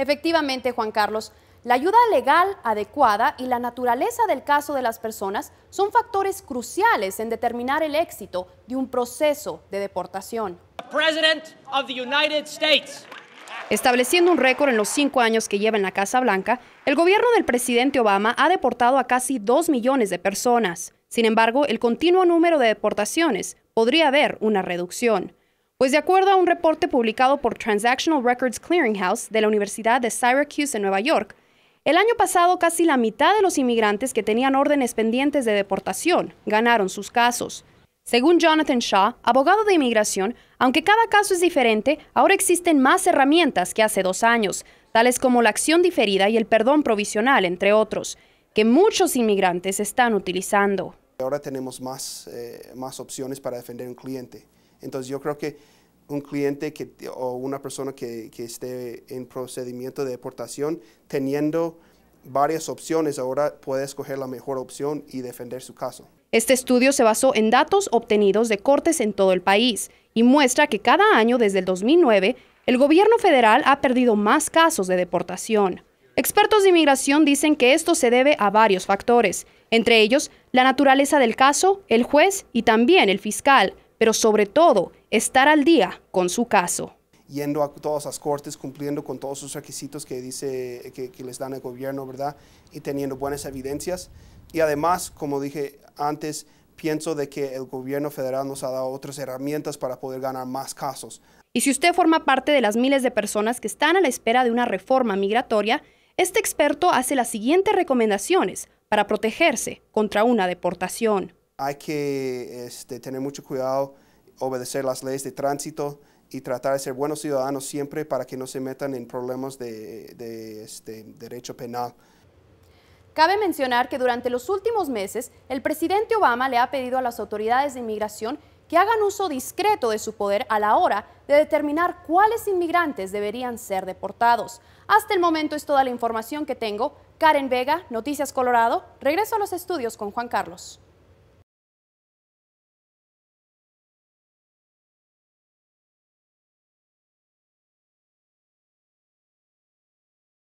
Efectivamente, Juan Carlos, la ayuda legal adecuada y la naturaleza del caso de las personas son factores cruciales en determinar el éxito de un proceso de deportación. Estableciendo un récord en los cinco años que lleva en la Casa Blanca, el gobierno del presidente Obama ha deportado a casi dos millones de personas. Sin embargo, el continuo número de deportaciones podría haber una reducción. Pues de acuerdo a un reporte publicado por Transactional Records Clearinghouse de la Universidad de Syracuse en Nueva York, el año pasado casi la mitad de los inmigrantes que tenían órdenes pendientes de deportación ganaron sus casos. Según Jonathan Shaw, abogado de inmigración, aunque cada caso es diferente, ahora existen más herramientas que hace dos años, tales como la acción diferida y el perdón provisional, entre otros, que muchos inmigrantes están utilizando. Ahora tenemos más, eh, opciones para defender un cliente. Entonces yo creo que un cliente que, o una persona que, que esté en procedimiento de deportación, teniendo varias opciones, ahora puede escoger la mejor opción y defender su caso. Este estudio se basó en datos obtenidos de cortes en todo el país y muestra que cada año desde el 2009 el gobierno federal ha perdido más casos de deportación. Expertos de inmigración dicen que esto se debe a varios factores, entre ellos la naturaleza del caso, el juez y también el fiscal, pero sobre todo estar al día con su caso. Yendo a todas las cortes, cumpliendo con todos sus requisitos que dice les dan el gobierno, ¿verdad? Y teniendo buenas evidencias. Y además, como dije antes, pienso de que el gobierno federal nos ha dado otras herramientas para poder ganar más casos. Y si usted forma parte de las miles de personas que están a la espera de una reforma migratoria, este experto hace las siguientes recomendaciones para protegerse contra una deportación hay que este, tener mucho cuidado, obedecer las leyes de tránsito y tratar de ser buenos ciudadanos siempre para que no se metan en problemas de, este, derecho penal. Cabe mencionar que durante los últimos meses, el presidente Obama le ha pedido a las autoridades de inmigración que hagan uso discreto de su poder a la hora de determinar cuáles inmigrantes deberían ser deportados. Hasta el momento es toda la información que tengo. Karen Vega, Noticias Colorado. Regreso a los estudios con Juan Carlos.